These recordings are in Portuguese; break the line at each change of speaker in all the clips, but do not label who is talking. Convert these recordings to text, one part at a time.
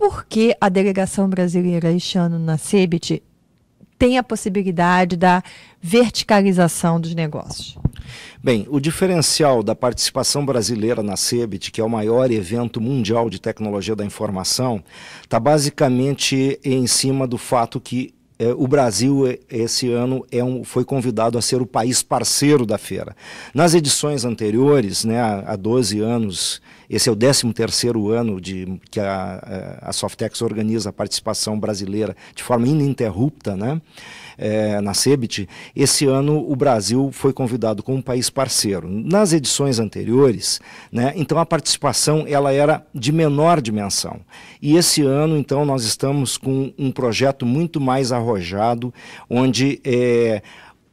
por que a delegação brasileira este ano na CEBIT tem a possibilidade da verticalização dos negócios?
Bem, o diferencial da participação brasileira na CEBIT, que é o maior evento mundial de tecnologia da informação, está basicamente em cima do fato que é, o Brasil é, esse ano é um, foi convidado a ser o país parceiro da feira. Nas edições anteriores, né, há 12 anos, esse é o 13º ano de, que a, a Softex organiza a participação brasileira de forma ininterrupta né, é, na CEBIT. Esse ano o Brasil foi convidado como país parceiro. Nas edições anteriores, né, então a participação ela era de menor dimensão. E esse ano, então, nós estamos com um projeto muito mais arrojado arrojado, onde é,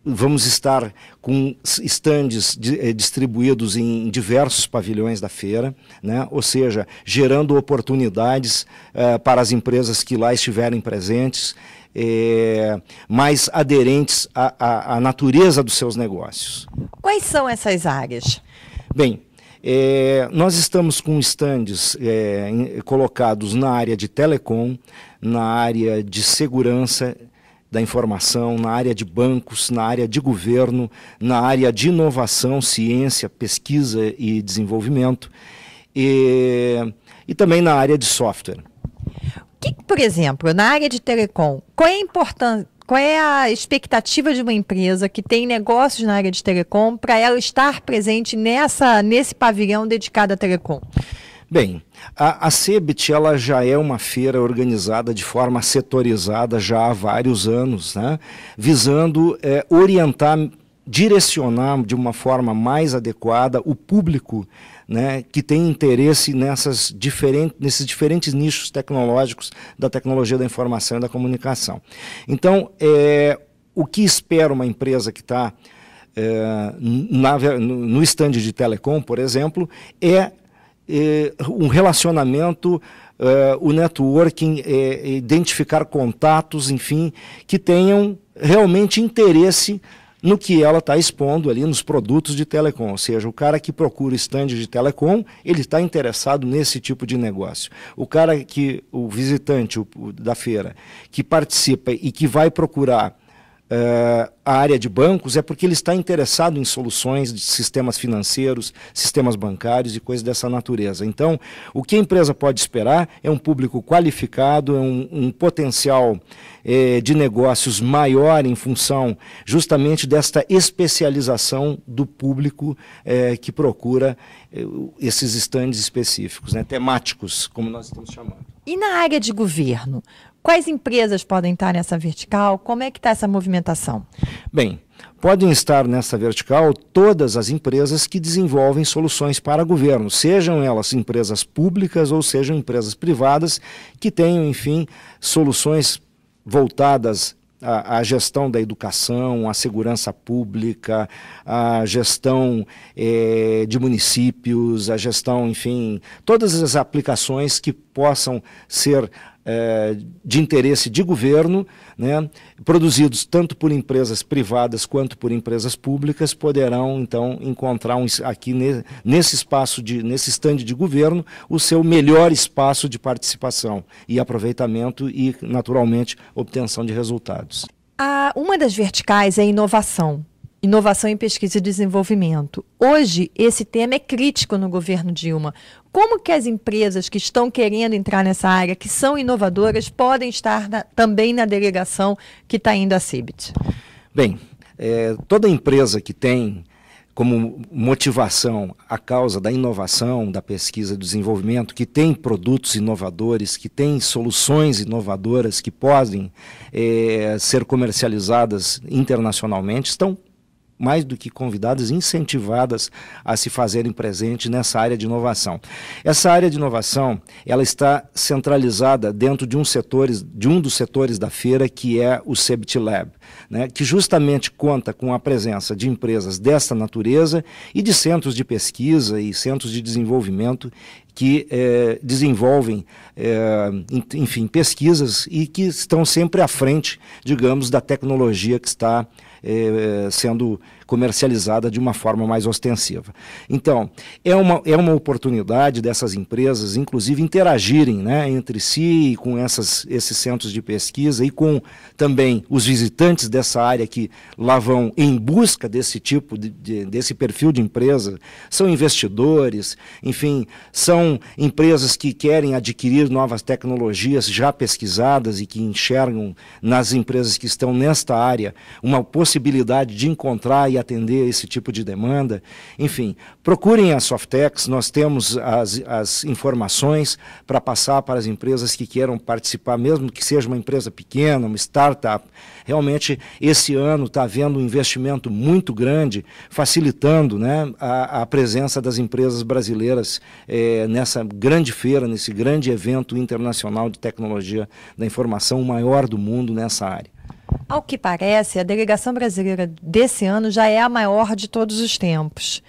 vamos estar com estandes é, distribuídos em diversos pavilhões da feira, né? ou seja, gerando oportunidades é, para as empresas que lá estiverem presentes, é, mais aderentes à, à, à, natureza dos seus negócios.
Quais são essas áreas?
Bem, nós estamos com estandes colocados na área de telecom, na área de segurança, da informação, na área de bancos, na área de governo, na área de inovação, ciência, pesquisa e desenvolvimento, e, e também na área de software.
Que, por exemplo, na área de telecom, qual é a importância? Qual é a expectativa de uma empresa que tem negócios na área de telecom para ela estar presente nessa, nesse pavilhão dedicado à telecom?
Bem, a, a CEBIT ela já é uma feira organizada de forma setorizada já há vários anos, né? visando é, orientar, direcionar de uma forma mais adequada o público né, que tem interesse nessas diferentes, nesses diferentes nichos tecnológicos da tecnologia da informação e da comunicação. Então, é, o que espera uma empresa que está é, no, no stand de telecom, por exemplo, é eh, um relacionamento, eh, o networking, eh, identificar contatos, enfim, que tenham realmente interesse no que ela está expondo ali nos produtos de telecom. Ou seja, o cara que procura estande de telecom, ele está interessado nesse tipo de negócio. O cara que, o visitante o, o, da feira, que participa e que vai procurar uh, a área de bancos é porque ele está interessado em soluções de sistemas financeiros, sistemas bancários e coisas dessa natureza. Então, o que a empresa pode esperar é um público qualificado, é um, um potencial eh, de negócios maior em função justamente desta especialização do público eh, que procura esses estandes específicos, né, temáticos, como nós estamos chamando.
E na área de governo, Quais empresas podem estar nessa vertical? Como é que está essa movimentação?
Bem, podem estar nessa vertical todas as empresas que desenvolvem soluções para governo, sejam elas empresas públicas ou sejam empresas privadas que tenham, enfim, soluções voltadas a, gestão da educação, a segurança pública, a gestão eh, de municípios, a gestão, enfim, todas as aplicações que possam ser é, de interesse de governo, né, produzidos tanto por empresas privadas quanto por empresas públicas, poderão então encontrar um, aqui ne, nesse espaço, de, nesse estande de governo, o seu melhor espaço de participação e aproveitamento e, naturalmente, obtenção de resultados.
Ah, uma das verticais é a inovação. Inovação em pesquisa e desenvolvimento. Hoje, esse tema é crítico no governo Dilma. Como que as empresas que estão querendo entrar nessa área, que são inovadoras, podem estar na, também na delegação que está indo à CIBIT?
Bem, é, toda empresa que tem como motivação a causa da inovação, da pesquisa e desenvolvimento, que tem produtos inovadores, que tem soluções inovadoras que podem é, ser comercializadas internacionalmente, estão mais do que convidadas, incentivadas a se fazerem presente nessa área de inovação. Essa área de inovação, ela está centralizada dentro de um, setores, de um dos setores da feira, que é o Sebt Lab, né, que justamente conta com a presença de empresas desta natureza e de centros de pesquisa e centros de desenvolvimento que é, desenvolvem, é, enfim, pesquisas e que estão sempre à frente, digamos, da tecnologia que está é, sendo comercializada de uma forma mais ostensiva. Então, é uma, é uma oportunidade dessas empresas, inclusive, interagirem né, entre si com essas, esses centros de pesquisa e com também os visitantes dessa área que lá vão em busca desse tipo, de, de, desse perfil de empresa. São investidores, enfim, são empresas que querem adquirir novas tecnologias já pesquisadas e que enxergam nas empresas que estão nesta área uma possibilidade de encontrar e atender esse tipo de demanda. Enfim, procurem a Softex, nós temos as, as informações para passar para as empresas que queiram participar, mesmo que seja uma empresa pequena, uma startup. Realmente, esse ano está havendo um investimento muito grande, facilitando né, a, a presença das empresas brasileiras é, nessa grande feira, nesse grande evento internacional de tecnologia da informação, o maior do mundo nessa área.
Ao que parece, a delegação brasileira desse ano já é a maior de todos os tempos.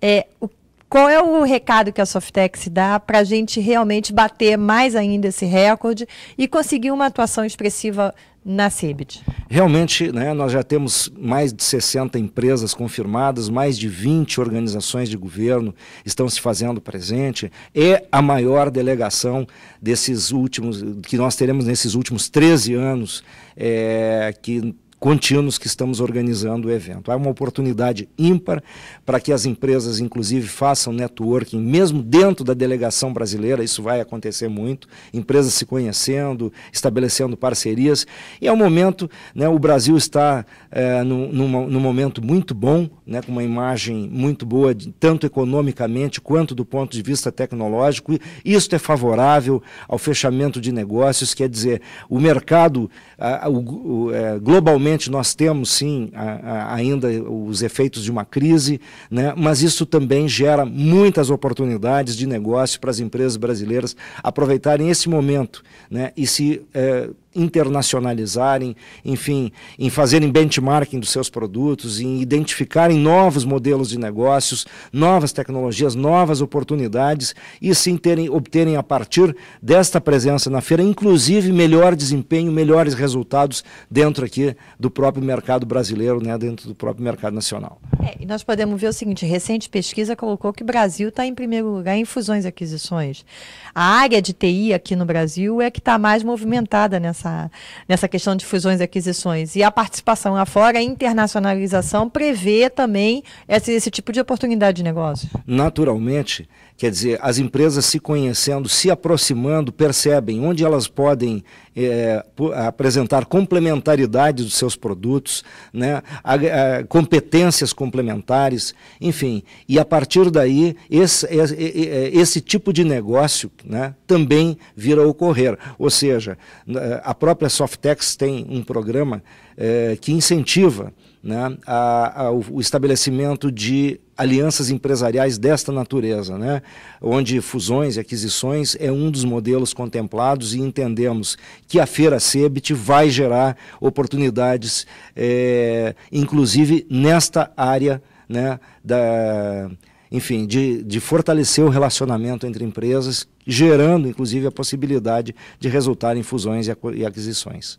É, o qual é o recado que a Softex dá para a gente realmente bater mais ainda esse recorde e conseguir uma atuação expressiva na CIBIT?
Realmente, né, nós já temos mais de 60 empresas confirmadas, mais de 20 organizações de governo estão se fazendo presente. É a maior delegação desses últimos que nós teremos nesses últimos 13 anos, é, que contínuos que estamos organizando o evento. É uma oportunidade ímpar para que as empresas, inclusive, façam networking, mesmo dentro da delegação brasileira, isso vai acontecer muito, empresas se conhecendo, estabelecendo parcerias. E é um momento, né, o Brasil está é, num, num, momento muito bom, né, com uma imagem muito boa, tanto economicamente quanto do ponto de vista tecnológico. Isso é favorável ao fechamento de negócios, quer dizer, o mercado a, a, o, a, é, globalmente nós temos sim a, a, ainda os efeitos de uma crise, né? mas isso também gera muitas oportunidades de negócio para as empresas brasileiras aproveitarem esse momento né? e se eh, internacionalizarem, enfim, em fazerem benchmarking dos seus produtos, em identificarem novos modelos de negócios, novas tecnologias, novas oportunidades e sim terem, obterem a partir desta presença na feira, inclusive melhor desempenho, melhores resultados dentro aqui do próprio mercado brasileiro, né, dentro do próprio mercado nacional.
É, e nós podemos ver o seguinte, recente pesquisa colocou que o Brasil está em primeiro lugar em fusões e aquisições. A área de TI aqui no Brasil é que está mais movimentada nessa nessa, nessa questão de fusões e aquisições. E a participação afora, a internacionalização, prevê também esse, esse tipo de oportunidade de negócio?
Naturalmente, quer dizer, as empresas se conhecendo, se aproximando, percebem onde elas podem é, apresentar complementaridade dos seus produtos, né, a, a, competências complementares, enfim. E a partir daí, esse, esse, é, esse tipo de negócio né, também vira ocorrer. Ou seja, a própria Softex tem um programa é, que incentiva né, a, a, o estabelecimento de alianças empresariais desta natureza, né? onde fusões e aquisições é um dos modelos contemplados e entendemos que a feira SEBIT vai gerar oportunidades, é, inclusive nesta área né, da, enfim, de, de fortalecer o relacionamento entre empresas, gerando inclusive a possibilidade de resultar em fusões e aquisições.